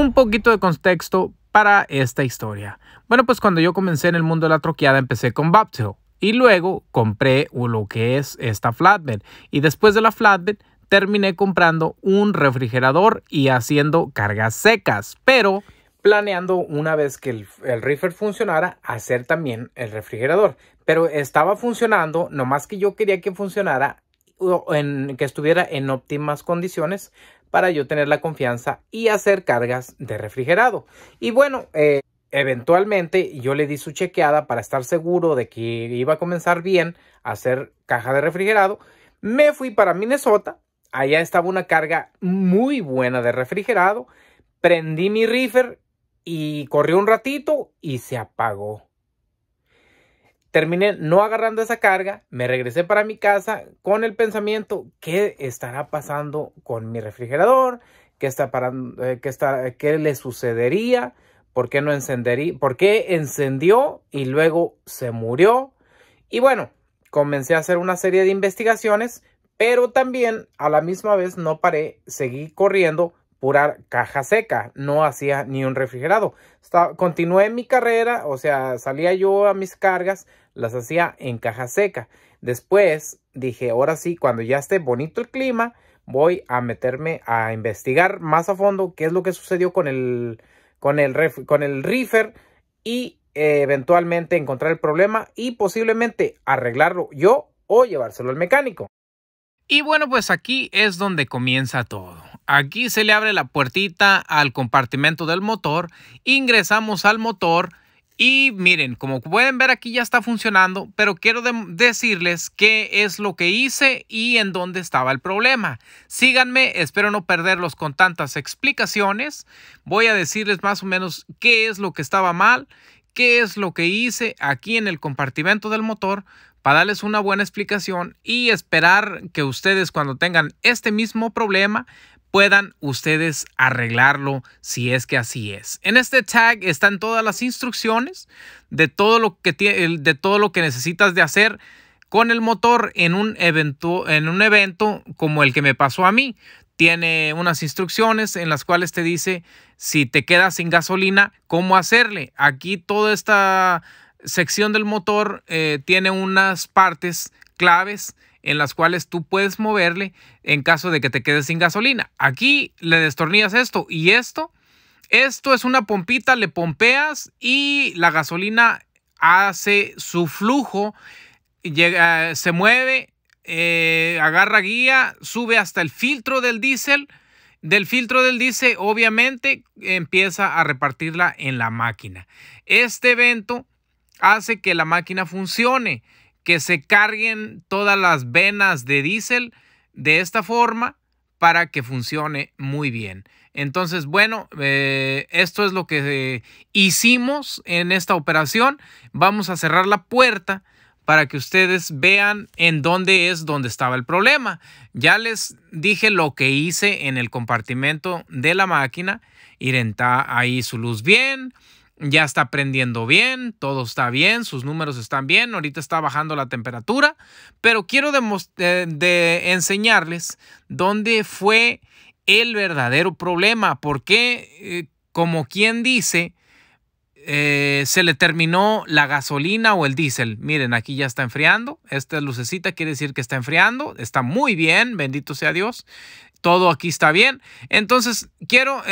un poquito de contexto para esta historia. Bueno, pues cuando yo comencé en el mundo de la troqueada empecé con Bobtail y luego compré lo que es esta flatbed y después de la flatbed terminé comprando un refrigerador y haciendo cargas secas, pero planeando una vez que el, el, reefer funcionara hacer también el refrigerador. Pero estaba funcionando, más que yo quería que funcionara en que estuviera en óptimas condiciones para yo tener la confianza y hacer cargas de refrigerado. Y bueno, eh, eventualmente yo le di su chequeada para estar seguro de que iba a comenzar bien a hacer caja de refrigerado. Me fui para Minnesota, allá estaba una carga muy buena de refrigerado, prendí mi reefer y corrió un ratito y se apagó. Terminé no agarrando esa carga, me regresé para mi casa con el pensamiento, ¿qué estará pasando con mi refrigerador? ¿Qué, está eh, qué, le sucedería? ¿Por qué no encendería? ¿Por qué encendió y luego se murió? Y bueno, comencé a hacer una serie de investigaciones, pero también a la misma vez no paré, seguí corriendo pura caja seca, no hacía ni un refrigerado. continué mi carrera, o sea, salía yo a mis cargas, las hacía en caja seca. Después dije, ahora sí, cuando ya esté bonito el clima, voy a meterme a investigar más a fondo qué es lo que sucedió con el, con el, con el reefer y eh, eventualmente encontrar el problema y posiblemente arreglarlo yo o llevárselo al mecánico. Y bueno, pues aquí es donde comienza todo. Aquí se le abre la puertita al compartimento del motor, ingresamos al motor, y miren, como pueden ver aquí ya está funcionando, pero quiero decirles qué es lo que hice y en dónde estaba el problema. Síganme, espero no perderlos con tantas explicaciones. Voy a decirles más o menos qué es lo que estaba mal, qué es lo que hice aquí en el compartimento del motor para darles una buena explicación y esperar que ustedes cuando tengan este mismo problema puedan ustedes arreglarlo si es que así es. En este tag están todas las instrucciones de todo lo que, de todo lo que necesitas de hacer con el motor en un, evento, en un evento como el que me pasó a mí. Tiene unas instrucciones en las cuales te dice si te quedas sin gasolina, cómo hacerle. Aquí toda esta sección del motor eh, tiene unas partes claves en las cuales tú puedes moverle en caso de que te quedes sin gasolina. Aquí le destornillas esto y esto. Esto es una pompita, le pompeas y la gasolina hace su flujo, llega, se mueve, eh, agarra guía, sube hasta el filtro del diésel. Del filtro del diésel, obviamente, empieza a repartirla en la máquina. Este evento hace que la máquina funcione que se carguen todas las venas de diésel de esta forma para que funcione muy bien. Entonces, bueno, eh, esto es lo que eh, hicimos en esta operación. Vamos a cerrar la puerta para que ustedes vean en dónde es donde estaba el problema. Ya les dije lo que hice en el compartimento de la máquina. está ahí su luz bien ya está prendiendo bien, todo está bien, sus números están bien, ahorita está bajando la temperatura, pero quiero eh, de, enseñarles dónde fue el verdadero problema, porque eh, como quien dice, eh, se le terminó la gasolina o el diésel. Miren, aquí ya está enfriando, esta lucecita quiere decir que está enfriando, está muy bien, bendito sea Dios todo aquí está bien. Entonces, quiero,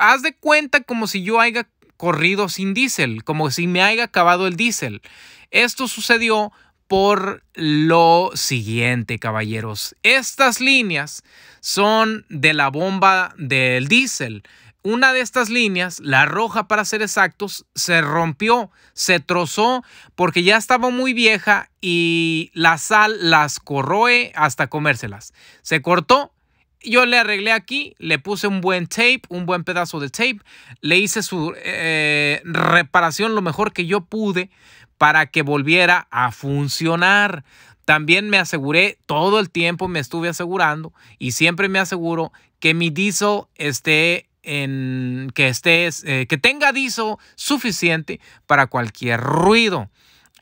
haz de cuenta como si yo haya corrido sin diésel, como si me haya acabado el diésel. Esto sucedió por lo siguiente, caballeros. Estas líneas son de la bomba del diésel. Una de estas líneas, la roja para ser exactos, se rompió, se trozó porque ya estaba muy vieja y la sal las corroe hasta comérselas. Se cortó yo le arreglé aquí, le puse un buen tape, un buen pedazo de tape, le hice su eh, reparación lo mejor que yo pude para que volviera a funcionar. También me aseguré, todo el tiempo me estuve asegurando y siempre me aseguro que mi diesel esté en que esté eh, que tenga diesel suficiente para cualquier ruido.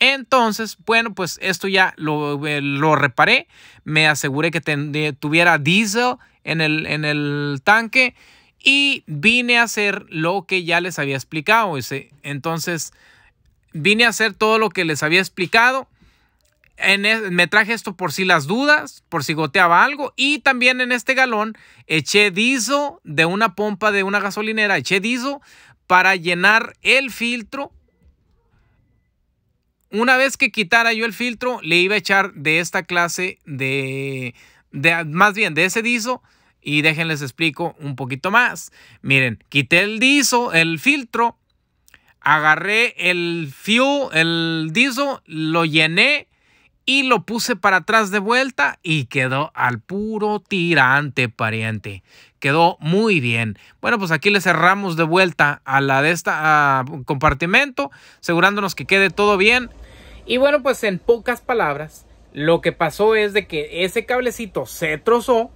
Entonces, bueno, pues esto ya lo, eh, reparé. Me aseguré que tuviera diesel en el, en el tanque y vine a hacer lo que ya les había explicado. Entonces, vine a hacer todo lo que les había explicado. En me traje esto por si las dudas, por si goteaba algo. Y también en este galón eché diso de una pompa de una gasolinera, eché diso para llenar el filtro. Una vez que quitara yo el filtro, le iba a echar de esta clase de, más bien de ese diso y déjenles explico un poquito más. Miren, quité el diso, el filtro, agarré el fuel, el diso, lo llené y lo puse para atrás de vuelta y quedó al puro tirante, pariente. Quedó muy bien. Bueno, pues aquí le cerramos de vuelta a la de esta compartimento, asegurándonos que quede todo bien. Y bueno, pues en pocas palabras, lo que pasó es de que ese cablecito se trozó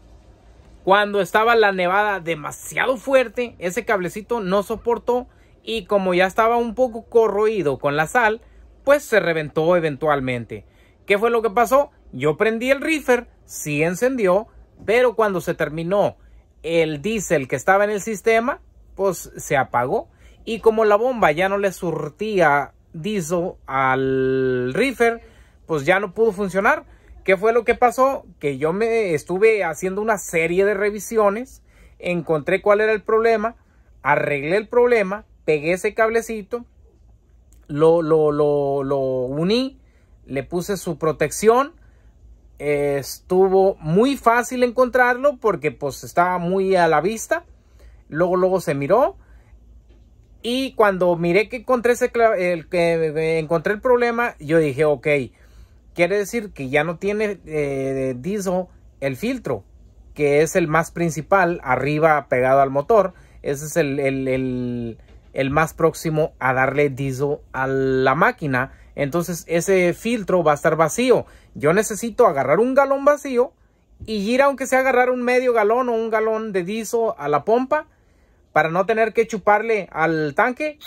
cuando estaba la nevada demasiado fuerte, ese cablecito no soportó y como ya estaba un poco corroído con la sal, pues se reventó eventualmente. ¿Qué fue lo que pasó? Yo prendí el reefer, sí encendió, pero cuando se terminó el diésel que estaba en el sistema, pues se apagó. Y como la bomba ya no le surtía diésel al reefer, pues ya no pudo funcionar. ¿Qué fue lo que pasó? Que yo me estuve haciendo una serie de revisiones, encontré cuál era el problema, arreglé el problema, pegué ese cablecito, lo, lo, uní, le puse su protección, estuvo muy fácil encontrarlo porque pues estaba muy a la vista, luego luego se miró y cuando miré que encontré, ese, el, que encontré el problema, yo dije, ok, Quiere decir que ya no tiene eh, diesel el filtro, que es el más principal, arriba pegado al motor. Ese es el, más próximo a darle diesel a la máquina. Entonces ese filtro va a estar vacío. Yo necesito agarrar un galón vacío y ir aunque sea agarrar un medio galón o un galón de diesel a la pompa para no tener que chuparle al tanque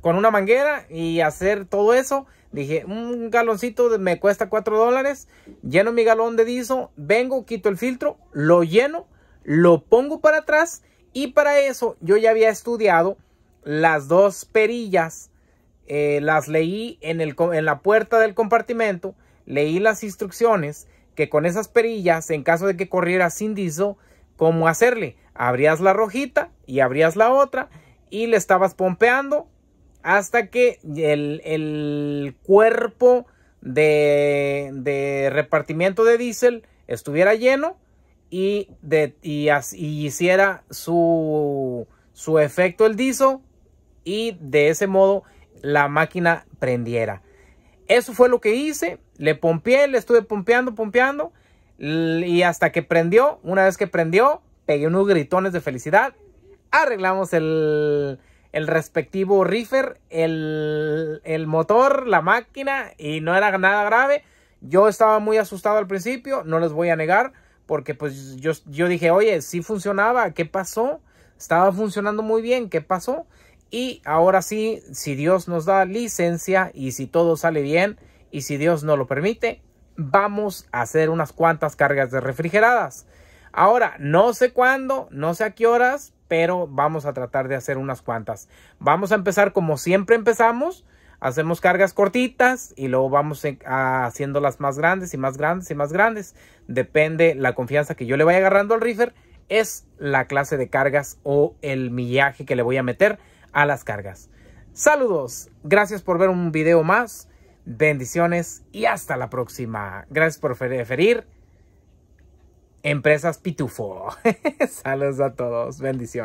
con una manguera y hacer todo eso. Dije, mm, un galoncito me cuesta 4 dólares. Lleno mi galón de diso, Vengo, quito el filtro, lo lleno, lo pongo para atrás. Y para eso yo ya había estudiado las dos perillas. Eh, las leí en, el, en la puerta del compartimento. Leí las instrucciones que con esas perillas, en caso de que corriera sin diesel, ¿cómo hacerle? Abrías la rojita y abrías la otra y le estabas pompeando hasta que el, cuerpo de, repartimiento de diésel estuviera lleno y, de, hiciera su, su efecto el diso y de ese modo la máquina prendiera. Eso fue lo que hice, le pompeé, le estuve pompeando, pompeando y hasta que prendió, una vez que prendió, pegué unos gritones de felicidad, arreglamos el, el respectivo reefer, el, motor, la máquina y no era nada grave. Yo estaba muy asustado al principio, no les voy a negar, porque pues yo, yo dije, oye, si funcionaba, ¿qué pasó? Estaba funcionando muy bien, ¿qué pasó? Y ahora sí, si Dios nos da licencia y si todo sale bien y si Dios no lo permite, vamos a hacer unas cuantas cargas de refrigeradas. Ahora, no sé cuándo, no sé a qué horas, pero vamos a tratar de hacer unas cuantas. Vamos a empezar como siempre empezamos. Hacemos cargas cortitas y luego vamos haciéndolas más grandes y más grandes y más grandes. Depende la confianza que yo le vaya agarrando al reefer. Es la clase de cargas o el millaje que le voy a meter a las cargas. Saludos. Gracias por ver un video más. Bendiciones y hasta la próxima. Gracias por referir. Empresas Pitufo. Saludos a todos. Bendiciones.